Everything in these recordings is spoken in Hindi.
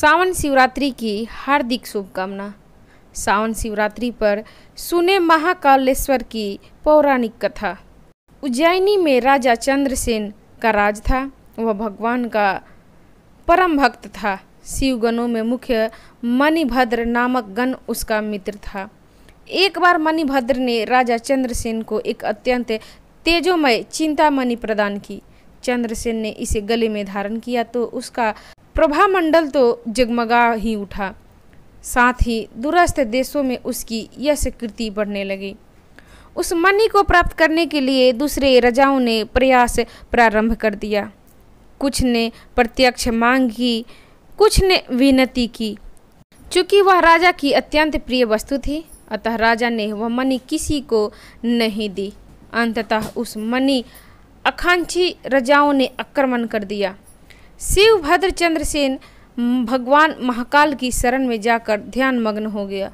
सावन शिवरात्रि की हार्दिक शुभकामना सावन शिवरात्रि पर सुने महाकालेश्वर की पौराणिक कथा उज्जैनी में राजा चंद्रसेन का राज था वह भगवान का परम भक्त था शिवगणों में मुख्य मणिभद्र नामक गण उसका मित्र था एक बार मणिभद्र ने राजा चंद्रसेन को एक अत्यंत तेजोमय चिंतामणि प्रदान की चंद्रसेन ने इसे गले में धारण किया तो उसका प्रभामंडल तो जगमगा ही उठा साथ ही दूरस्थ देशों में उसकी यह स्वीकृति बढ़ने लगी उस मनी को प्राप्त करने के लिए दूसरे राजाओं ने प्रयास प्रारंभ कर दिया कुछ ने प्रत्यक्ष मांग की कुछ ने विनती की चूंकि वह राजा की अत्यंत प्रिय वस्तु थी अतः राजा ने वह मनी किसी को नहीं दी अंततः उस मनी अखांची राजाओं ने आक्रमण कर दिया शिव भद्र चंद्रसेन भगवान महाकाल की शरण में जाकर ध्यान मग्न हो गया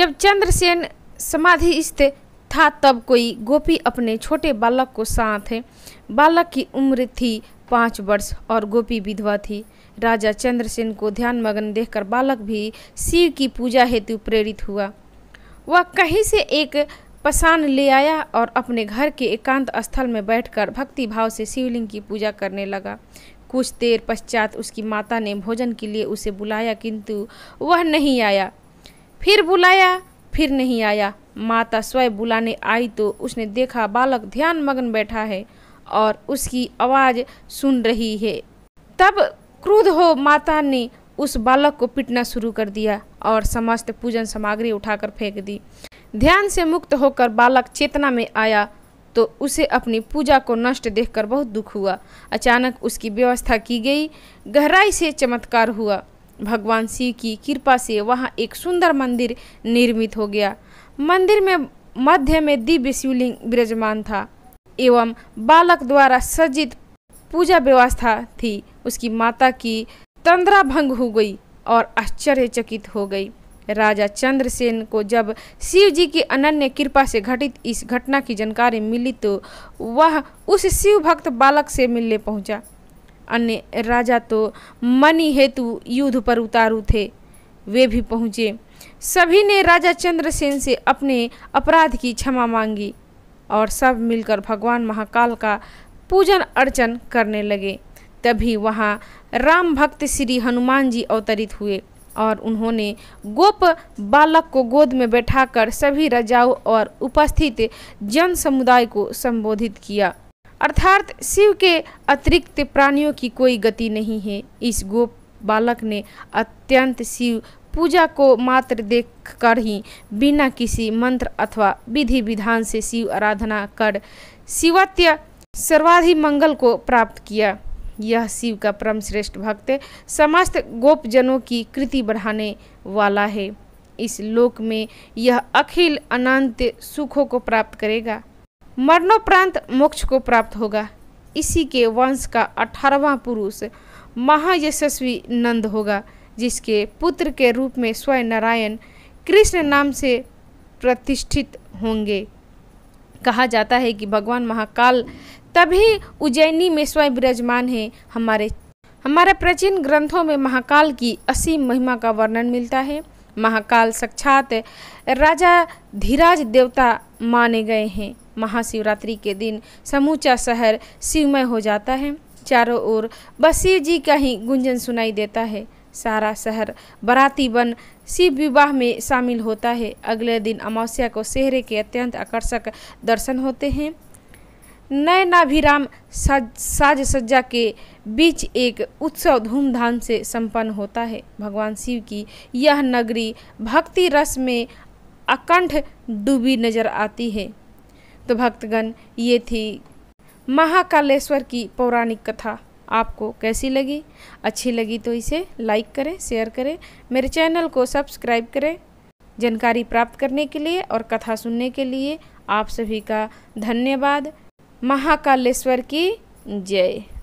जब चंद्रसेन समाधि स्थित था तब कोई गोपी अपने छोटे बालक को साथ है बालक की उम्र थी पाँच वर्ष और गोपी विधवा थी राजा चंद्रसेन को ध्यान मग्न देखकर बालक भी शिव की पूजा हेतु प्रेरित हुआ वह कहीं से एक पसान ले आया और अपने घर के एकांत स्थल में बैठकर भक्ति भाव से शिवलिंग की पूजा करने लगा कुछ देर पश्चात उसकी माता ने भोजन के लिए उसे बुलाया किंतु वह नहीं आया फिर बुलाया फिर नहीं आया माता स्वयं बुलाने आई तो उसने देखा बालक ध्यान मगन बैठा है और उसकी आवाज़ सुन रही है तब क्रोध हो माता ने उस बालक को पीटना शुरू कर दिया और समस्त पूजन सामग्री उठाकर फेंक दी ध्यान से मुक्त होकर बालक चेतना में आया तो उसे अपनी पूजा को नष्ट देखकर बहुत दुख हुआ अचानक उसकी व्यवस्था की गई गहराई से चमत्कार हुआ भगवान शिव की कृपा से वहाँ एक सुंदर मंदिर निर्मित हो गया मंदिर में मध्य में दिव्य शिवलिंग विराजमान था एवं बालक द्वारा सज्जित पूजा व्यवस्था थी उसकी माता की तंद्रा भंग हो गई और आश्चर्यचकित हो गई राजा चंद्रसेन को जब शिव जी की अनन्य कृपा से घटित इस घटना की जानकारी मिली तो वह उस शिव भक्त बालक से मिलने पहुंचा अन्य राजा तो मनी हेतु युद्ध पर उतारू थे वे भी पहुंचे सभी ने राजा चंद्रसेन से अपने अपराध की क्षमा मांगी और सब मिलकर भगवान महाकाल का पूजन अर्चन करने लगे तभी वहाँ राम भक्त श्री हनुमान जी अवतरित हुए और उन्होंने गोप बालक को गोद में बैठाकर सभी राजाओं और उपस्थित जन समुदाय को संबोधित किया अर्थात शिव के अतिरिक्त प्राणियों की कोई गति नहीं है इस गोप बालक ने अत्यंत शिव पूजा को मात्र देखकर ही बिना किसी मंत्र अथवा विधि विधान से शिव आराधना कर शिवत्य सर्वाधि मंगल को प्राप्त किया यह शिव का परम श्रेष्ठ भक्त समस्त गोपजनों की कृति बढ़ाने वाला है इस लोक में यह अखिल अनंत सुखों को प्राप्त करेगा मरणोपरांत मोक्ष को प्राप्त होगा इसी के वंश का अठारहवा पुरुष महायशस्वी नंद होगा जिसके पुत्र के रूप में स्वयं नारायण कृष्ण नाम से प्रतिष्ठित होंगे कहा जाता है कि भगवान महाकाल तभी उज्जैनी में स्वयं विराजमान है हमारे हमारे प्राचीन ग्रंथों में महाकाल की असीम महिमा का वर्णन मिलता है महाकाल साक्षात राजा धीराज देवता माने गए हैं महाशिवरात्रि के दिन समूचा शहर शिवमय हो जाता है चारों ओर बस शिव जी का ही गुंजन सुनाई देता है सारा शहर बराती बन शिव विवाह में शामिल होता है अगले दिन अमावस्या को शहरे के अत्यंत आकर्षक दर्शन होते हैं नयनाभिराम साज साज सज्जा के बीच एक उत्सव धूमधाम से संपन्न होता है भगवान शिव की यह नगरी भक्ति रस में अकंठ डूबी नजर आती है तो भक्तगण ये थी महाकालेश्वर की पौराणिक कथा आपको कैसी लगी अच्छी लगी तो इसे लाइक करें शेयर करें मेरे चैनल को सब्सक्राइब करें जानकारी प्राप्त करने के लिए और कथा सुनने के लिए आप सभी का धन्यवाद महाकालेश्वर की जय